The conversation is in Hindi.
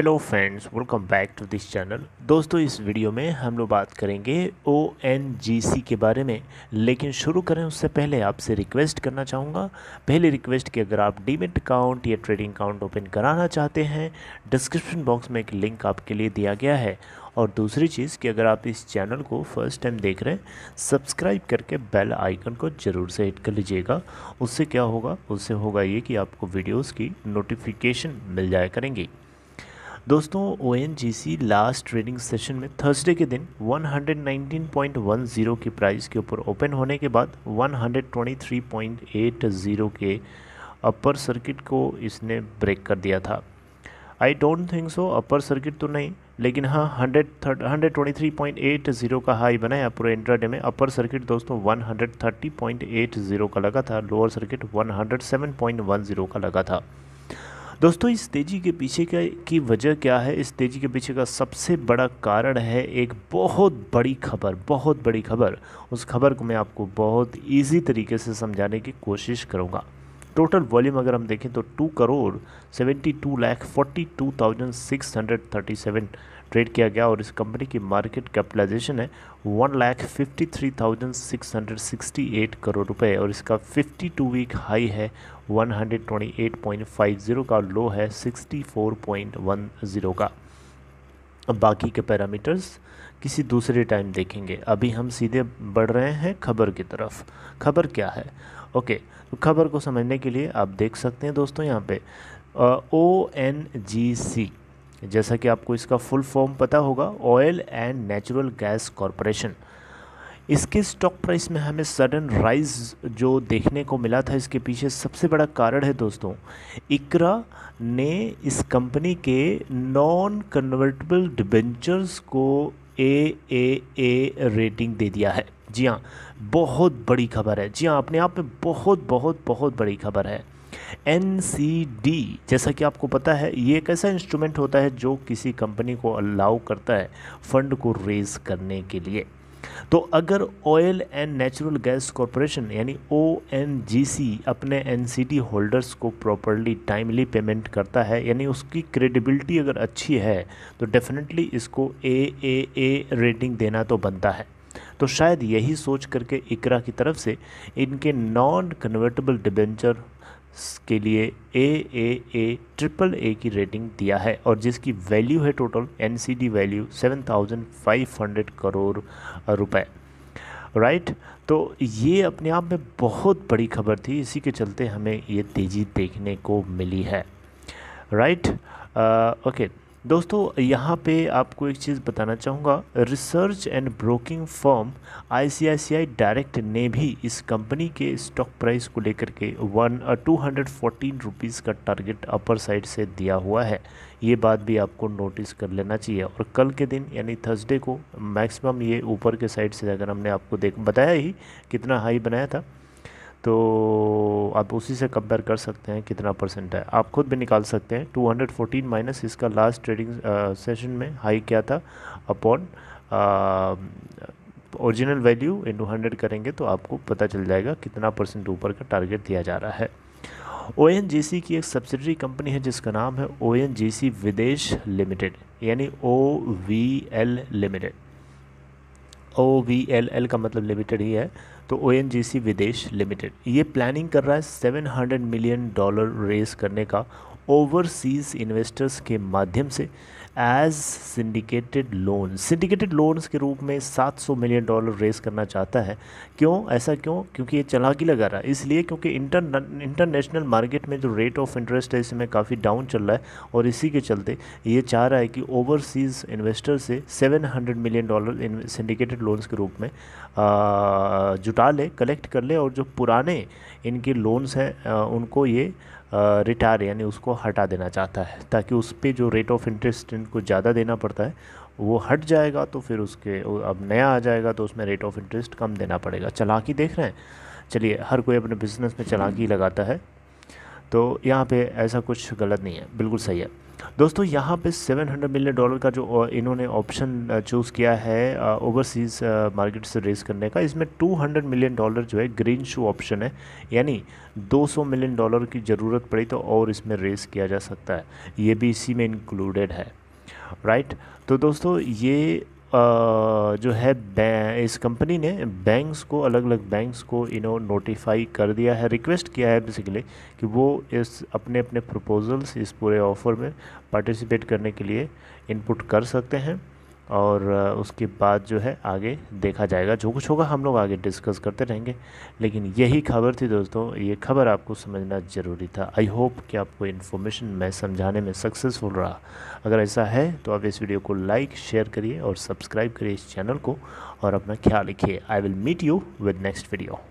hello friends welcome back to this channel दोस्तों इस वीडियो में हम लोग बात करेंगे ओ एन जी सी के बारे में लेकिन शुरू करें उससे पहले आपसे रिक्वेस्ट करना चाहूँगा पहले रिक्वेस्ट कि अगर आप डीमेट अकाउंट या ट्रेडिंग अकाउंट ओपन कराना चाहते हैं डिस्क्रिप्शन बॉक्स में एक लिंक आपके लिए दिया गया है और दूसरी चीज़ कि अगर आप इस चैनल को फर्स्ट टाइम देख रहे हैं सब्सक्राइब करके बेल आइकन को ज़रूर से हिट कर लीजिएगा उससे क्या होगा उससे होगा ये कि आपको वीडियोज़ की नोटिफिकेशन मिल जाया करेंगी दोस्तों ओ लास्ट ट्रेडिंग सेशन में थर्सडे के दिन 119.10 के प्राइस के ऊपर ओपन होने के बाद 123.80 के अपर सर्किट को इसने ब्रेक कर दिया था I don't think so upper circuit तो नहीं लेकिन हाँ hundred hundred twenty three point eight zero का हाई बनाया पूरे इंट्राडे में अपर सर्किट दोस्तों one hundred thirty point eight zero का लगा था lower circuit one hundred seven point one zero का लगा था दोस्तों इस तेज़ी के पीछे का की वजह क्या है इस तेज़ी के पीछे का सबसे बड़ा कारण है एक बहुत बड़ी खबर बहुत बड़ी खबर उस खबर को मैं आपको बहुत ईजी तरीके से समझाने की कोशिश करूँगा टोटल वॉल्यूम अगर हम देखें तो two crore seventy two lakh forty two thousand six hundred thirty seven trade किया गया और इस कंपनी की मार्केट कैपिटलाइजेशन है one lakh fifty three thousand six hundred sixty eight crore रुपए और इसका फिफ्टी टू वीक हाई है one hundred twenty eight point five zero का लो है sixty four point one zero का बाकी के पैरामीटर्स किसी दूसरे टाइम देखेंगे अभी हम सीधे बढ़ रहे हैं खबर की तरफ खबर क्या है ओके तो खबर को समझने के लिए आप देख सकते हैं दोस्तों यहाँ पे ओ एन जी सी जैसा कि आपको इसका फुल फॉर्म पता होगा oil and natural gas corporation इसके स्टॉक प्राइस में हमें सडन राइज जो देखने को मिला था इसके पीछे सबसे बड़ा कारण है दोस्तों इकरा ने इस कंपनी के नॉन कन्वर्टेबल डिबेंचर्स को ए ए ए रेटिंग दे दिया है जी हाँ बहुत बड़ी खबर है जी हाँ अपने आप में बहुत बहुत बहुत बड़ी खबर है एन जैसा कि आपको पता है ये एक ऐसा इंस्ट्रूमेंट होता है जो किसी कंपनी को अलाउ करता है फंड को रेज करने के लिए तो अगर oil and natural gas corporation यानी ओ अपने एन होल्डर्स को प्रॉपरली टाइमली पेमेंट करता है यानी उसकी क्रेडिबिलिटी अगर अच्छी है तो डेफिनेटली इसको ए ए ए रेटिंग देना तो बनता है तो शायद यही सोच करके इकरा की तरफ से इनके नॉन कन्वर्टेबल डिबेंचर के लिए ए ए ए ट्रिपल ए की रेटिंग दिया है और जिसकी वैल्यू है total N C D value seven thousand five hundred crore रुपए राइट तो ये अपने आप में बहुत बड़ी खबर थी इसी के चलते हमें ये तेज़ी देखने को मिली है राइट ओके दोस्तों यहाँ पे आपको एक चीज़ बताना चाहूँगा research and broking firm I direct ने भी इस कंपनी के स्टॉक प्राइस को लेकर के one two hundred fourteen rupees का टारगेट अपर साइड से दिया हुआ है ये बात भी आपको नोटिस कर लेना चाहिए और कल के दिन यानी थर्सडे को मैक्सिमम ये ऊपर के साइड से अगर हमने आपको देख बताया ही कितना हाई बनाया था तो आप उसी से कंपेयर कर सकते हैं कितना परसेंट है आप खुद भी निकाल सकते हैं 214 माइनस इसका लास्ट ट्रेडिंग सेशन में हाई क्या था upon original value two hundred करेंगे तो आपको पता चल जाएगा कितना परसेंट ऊपर का टारगेट दिया जा रहा है ओ की एक सब्सिडरी कंपनी है जिसका नाम है ओ विदेश लिमिटेड यानी O V L limited O V L L का मतलब लिमिटेड ही है तो ओ विदेश लिमिटेड ये प्लानिंग कर रहा है 700 मिलियन डॉलर रेज करने का ओवरसीज़ इन्वेस्टर्स के माध्यम से as syndicated loan syndicated loans के रूप में 700 मिलियन डॉलर रेस करना चाहता है क्यों ऐसा क्यों क्योंकि ये चलाकी लगा रहा है इसलिए क्योंकि इंटर इंटरनेशनल मार्केट में जो रेट ऑफ इंटरेस्ट है इसमें काफ़ी डाउन चल रहा है और इसी के चलते ये चाह रहा है कि ओवरसीज़ इन्वेस्टर से 700 मिलियन डॉलर सिंडिकेटेड लोन्स के रूप में जुटा ले कलेक्ट कर ले और जो पुराने इनके लोन्स हैं उनको ये रिटायर यानी उसको हटा देना चाहता है ताकि उस पर जो रेट ऑफ इंटरेस्ट इनको ज़्यादा देना पड़ता है वो हट जाएगा तो फिर उसके अब नया आ जाएगा तो उसमें रेट ऑफ इंटरेस्ट कम देना पड़ेगा चलाकी देख रहे हैं चलिए हर कोई अपने बिजनेस में चलाकी लगाता है तो यहाँ पे ऐसा कुछ गलत नहीं है बिल्कुल सही है दोस्तों यहाँ पे 700 मिलियन डॉलर का जो इन्होंने ऑप्शन चूज़ किया है ओवरसीज़ मार्केट से रेस करने का इसमें 200 मिलियन डॉलर जो है ग्रीन शू ऑप्शन है यानी 200 मिलियन डॉलर की ज़रूरत पड़ी तो और इसमें रेस किया जा सकता है ये भी इसी में इंक्लूडेड है राइट तो दोस्तों ये जो है इस कंपनी ने बैंक्स को अलग अलग बैंक्स को इनो नोटिफाई कर दिया है रिक्वेस्ट किया है बेसिकली कि वो इस अपने अपने प्रपोजल्स इस पूरे ऑफ़र में पार्टिसिपेट करने के लिए इनपुट कर सकते हैं और उसके बाद जो है आगे देखा जाएगा जो कुछ होगा हम लोग आगे डिस्कस करते रहेंगे लेकिन यही खबर थी दोस्तों ये खबर आपको समझना ज़रूरी था आई होप कि आपको इन्फॉर्मेशन मैं समझाने में सक्सेसफुल रहा अगर ऐसा है तो आप इस वीडियो को लाइक शेयर करिए और सब्सक्राइब करिए इस चैनल को और अपना ख्याल रखिए I will meet you with next video